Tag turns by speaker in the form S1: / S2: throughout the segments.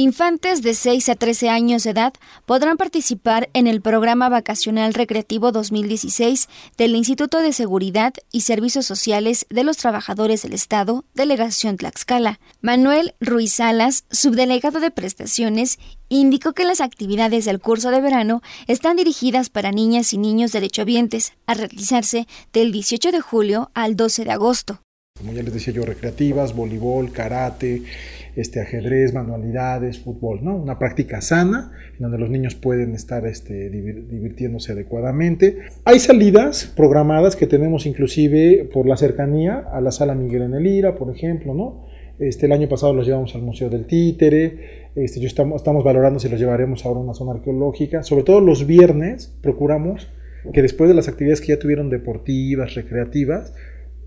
S1: Infantes de 6 a 13 años de edad podrán participar en el programa vacacional recreativo 2016 del Instituto de Seguridad y Servicios Sociales de los Trabajadores del Estado, Delegación Tlaxcala. Manuel Ruiz Salas, subdelegado de prestaciones, indicó que las actividades del curso de verano están dirigidas para niñas y niños derechohabientes a realizarse del 18 de julio al 12 de agosto
S2: como ya les decía yo, recreativas, voleibol, karate, este, ajedrez, manualidades, fútbol, ¿no? Una práctica sana en donde los niños pueden estar este, divirtiéndose adecuadamente. Hay salidas programadas que tenemos inclusive por la cercanía a la sala Miguel en el Ira, por ejemplo, ¿no? Este, el año pasado los llevamos al Museo del Títere, este, yo estamos valorando si los llevaremos ahora a una zona arqueológica. Sobre todo los viernes procuramos que después de las actividades que ya tuvieron deportivas, recreativas,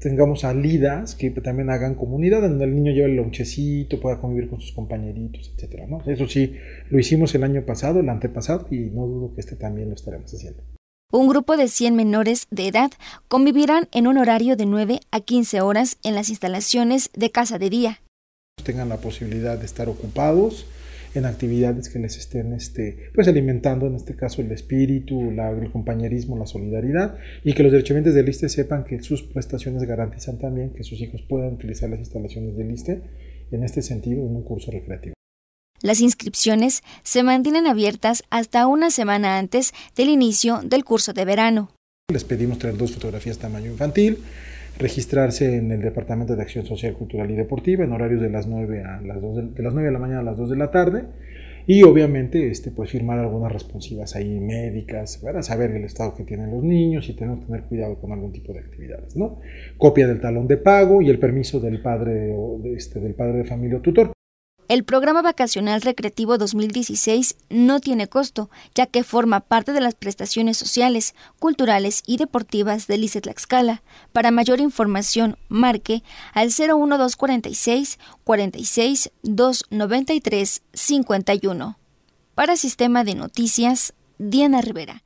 S2: tengamos salidas que también hagan comunidad, donde el niño lleve el lonchecito, pueda convivir con sus compañeritos, etcétera, ¿no? Eso sí, lo hicimos el año pasado, el antepasado, y no dudo que este también lo estaremos haciendo.
S1: Un grupo de 100 menores de edad convivirán en un horario de 9 a 15 horas en las instalaciones de Casa de Día.
S2: Tengan la posibilidad de estar ocupados, en actividades que les estén este, pues, alimentando, en este caso el espíritu, el compañerismo, la solidaridad, y que los derechohabientes del ISTE sepan que sus prestaciones garantizan también que sus hijos puedan utilizar las instalaciones del ISTE en este sentido en un curso recreativo.
S1: Las inscripciones se mantienen abiertas hasta una semana antes del inicio del curso de verano.
S2: Les pedimos traer dos fotografías tamaño infantil, registrarse en el Departamento de Acción Social, Cultural y Deportiva en horarios de las 9 a las de, las de la mañana a las 2 de la tarde y obviamente este, pues, firmar algunas responsivas ahí médicas para saber el estado que tienen los niños y tenemos tener cuidado con algún tipo de actividades, ¿no? Copia del talón de pago y el permiso del padre, o de este, del padre de familia o tutor.
S1: El programa vacacional recreativo 2016 no tiene costo, ya que forma parte de las prestaciones sociales, culturales y deportivas del ICE Tlaxcala. Para mayor información, marque al 01246 46 293 51. Para Sistema de Noticias, Diana Rivera.